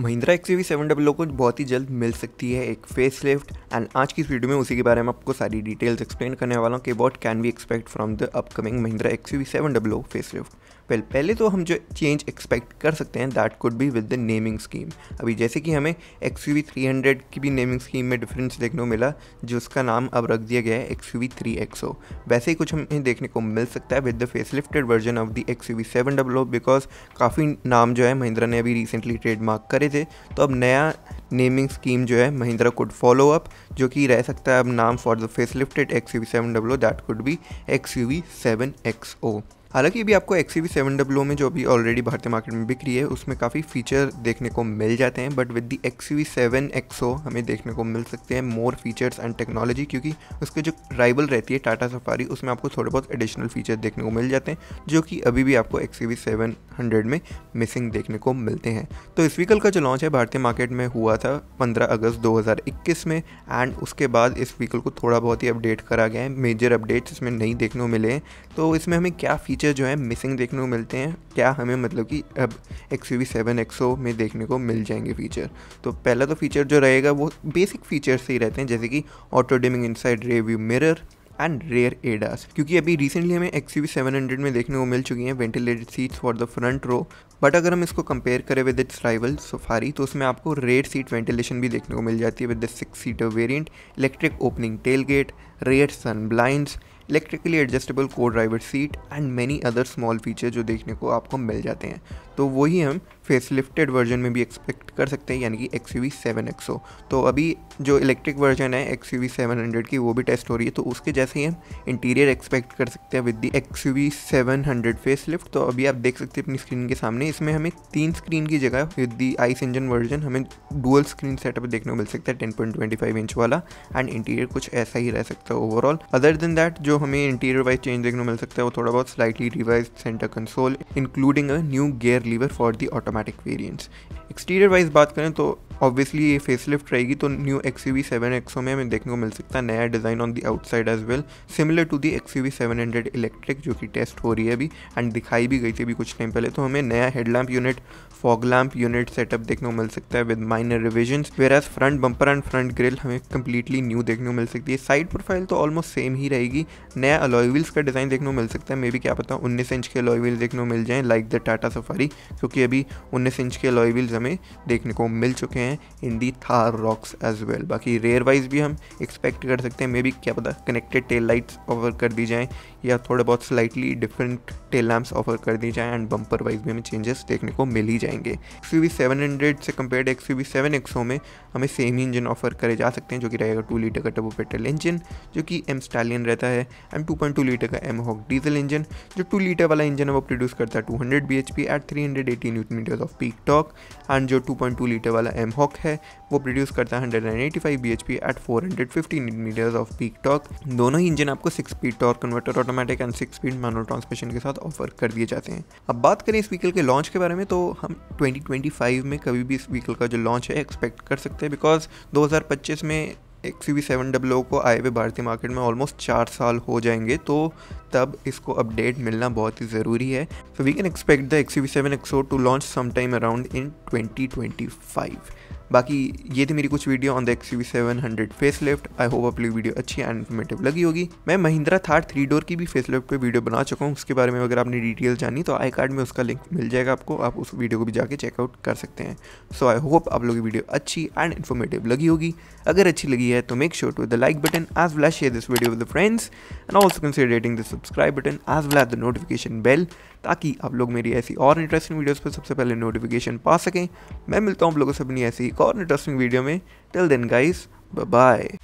Mahindra X V seven double O को बहुत ही जल्द मिल सकती है एक फेस लिफ्ट एंड आज की इस वीडियो में उसी के बारे में आपको सारी डिटेल्स एक्सप्लेन करने वाला हूँ कि what can we expect from the upcoming Mahindra X V seven double O face lift पहले पहले तो हम जो चेंज एक्सपेक्ट कर सकते हैं that could be with the naming scheme अभी जैसे कि हमें एक्स यू थ्री हंड्रेड की भी नेमिंग स्कीम में डिफरेंस देखने को मिला जिसका नाम अब रख दिया गया है एक्स यू थ्री वैसे ही कुछ हमें देखने को मिल सकता है with the face lifted version of the X U seven double O because काफ़ी नाम जो है महिंद्रा ने अभी रिसेंटली ट्रेडमार्क करे थे तो अब नया नेमिंग स्कीम जो है महिंद्रा कुड फॉलो अप जो कि रह सकता है अब नाम for the face lifted X U V seven double O that could be X U V seven X O हालांकि अभी आपको एक्सी वी सेवन डब्ल्यू में जो अभी ऑलरेडी भारतीय मार्केट में बिक रही है उसमें काफ़ी फीचर देखने को मिल जाते हैं but with the X U V seven X O हमें देखने को मिल सकते हैं मोर फीचर्स एंड टेक्नोलॉजी क्योंकि उसके जो राइवल रहती है टाटा सफारी उसमें आपको थोड़े बहुत एडिशनल फीचर देखने को मिल जाते हैं जो कि अभी भी आपको एक्सी वी सेवन हंड्रेड में मिसिंग देखने को मिलते हैं तो इस व्हीकल का जो लॉन्च है भारतीय मार्केट में हुआ था पंद्रह अगस्त दो हज़ार इक्कीस में एंड उसके बाद इस व्हीकल को थोड़ा बहुत ही अपडेट करा गया है मेजर अपडेट्स इसमें नहीं देखने को मिले हैं तो इसमें हमें क्या फीचर फीचर जो है मिसिंग देखने को मिलते हैं क्या हमें मतलब कि अब X U V seven X O में देखने को मिल जाएंगे फीचर तो पहला तो फीचर जो रहेगा वो बेसिक फीचर्स ही रहते हैं जैसे कि auto dimming inside rear view mirror and rear ADAS क्योंकि अभी रिसेंटली हमें एक्स यू सेवन हंड्रेड में देखने को मिल चुकी हैं ventilated seats for the front row but अगर हम इसको कंपेयर करें विद इट्स राइवल सफारी तो उसमें आपको रेयर सीट वेंटिलेशन भी देखने को मिल जाती है with the six seater variant electric opening tailgate rear sun blind electrically adjustable co-driver seat and many other small feature जो देखने को आपको मिल जाते हैं तो वही हम फेस लिफ्टेड वर्जन में भी एक्सपेक्ट कर सकते हैं यानी कि X U V seven X O तो अभी जो इलेक्ट्रिक वर्जन है X U V seven hundred की वो भी टेस्ट हो रही है तो उसके जैसे ही हम इंटीरियर एक्सपेक्ट कर सकते हैं with the X U V seven hundred face lift तो अभी आप देख सकते हैं अपनी स्क्रीन के सामने इसमें हमें तीन स्क्रीन की जगह with the ICE engine version हमें डुअल स्क्रीन सेटअप देखने को मिल सकता है ten point twenty five inch वाला एंड इंटीरियर कुछ ऐसा ही रह सकता है ओवरऑल अदर देन दैट जो हमें इंटीरियर वाइज चेंज देखने को मिल सकता है वो थोड़ा बहुत slightly revise centre console including a new gear lever for the automatic variants exterior wise बात करें तो ऑब्वियसली ये फेस लिफ्ट रहेगी तो new X U V seven X O में हमें देखने को मिल सकता है नया design on the outside as well similar to the X U V seven hundred electric जो कि टेस्ट हो रही है अभी एंड दिखाई भी गई थी अभी कुछ टाइम पहले तो हमें नया headlamp unit fog lamp unit setup देखने को मिल सकता है with minor revision whereas front bumper and front grille हमें कंप्लीटली न्यू देखने को मिल सकती है साइड प्रोफाइल तो ऑलमोस्ट सेम ही रहेगी नया अलॉय व्हील्स का डिज़ाइन देखने को मिल सकता है मे बी क्या पता उन्नीस इंच के अलॉय व्हील्स देखने को मिल जाए लाइक द टाटा सफारी क्योंकि अभी उन्नीस इंच के अलॉय व्हील्स हमें देखने को मिल चुके हैं हैं in the Thar Roxx as well बाकी रेयर वाइज भी हम एक्सपेक्ट कर सकते हैं मे बी क्या पता कनेक्टेड टेल लाइट्स ऑफर कर दी जाएँ या थोड़े बहुत slightly different tail lamps offer कर दी जाएँ एंड बम्पर वाइज भी हमें चेंजेस देखने को मिल ही जाएंगे X U V seven hundred से compared X U V seven X O में हमें सेम ही इंजन ऑफर करे जा सकते हैं जो कि रहेगा टू लीटर का टबो पेट्रोल इंजन जो कि एम स्टालियन रहता है and two point two litre का एम हॉक डीजल इंजन जो टू लीटर वाला इंजन है वो प्रोड्यूस करता है two hundred B H P at three hundred eighty newton metres of peak torque and जो टू पॉइंट टू लीटर वाला M Hawk है वो प्रोड्यूस करता है 185 P at 415 metres of peak torque दोनों ही इंजन आपको six speed torque converter automatic and six speed manual transmission के साथ ऑफर कर दिए जाते हैं अब बात करें इस व्हीकल के लॉन्च के बारे में तो हम फाइव में कभी भी इस व्हीकल का जो लॉन्च है एक्सपेक्ट कर सकते हैं बिकॉज पच्चीस में एक सी वी सेवन डब्लो को आए हुए भारतीय मार्केट में ऑलमोस्ट चार साल हो जाएंगे तो तब इसको अपडेट मिलना बहुत ही ज़रूरी है so we can expect the X V seven X O to launch some time around in 2025 बाकी ये थी मेरी कुछ video on the X V seven hundred face lift I hope अपनी वीडियो अच्छी एंड इन्फॉर्मेटिव लगी होगी मैं महिंद्रा थार थ्री डोर की भी फेस लिफ्ट पर वीडियो बना चुका हूँ उसके बारे में अगर आपने डिटेल जानी तो आई कार्ड में उसका लिंक मिल जाएगा आपको आप उस वीडियो को भी जाके चेकआउट कर सकते हैं सो आई होप आप लोग की वीडियो अच्छी एंड इन्फॉर्मेटिव लगी होगी अगर अच्छी लगी दी है तो make sure to the like button as well share this video with friends and also consider rating the subscribe button as well as the notification bell ताकि आप लोग मेरी ऐसी और इंटरेस्टिंग वीडियोज़ पर सबसे पहले नोटिफिकेशन पा सकें मैं मिलता हूँ आप लोगों से अपनी ऐसी एक और इंटरेस्टिंग वीडियो में टिल देन गाइज बाय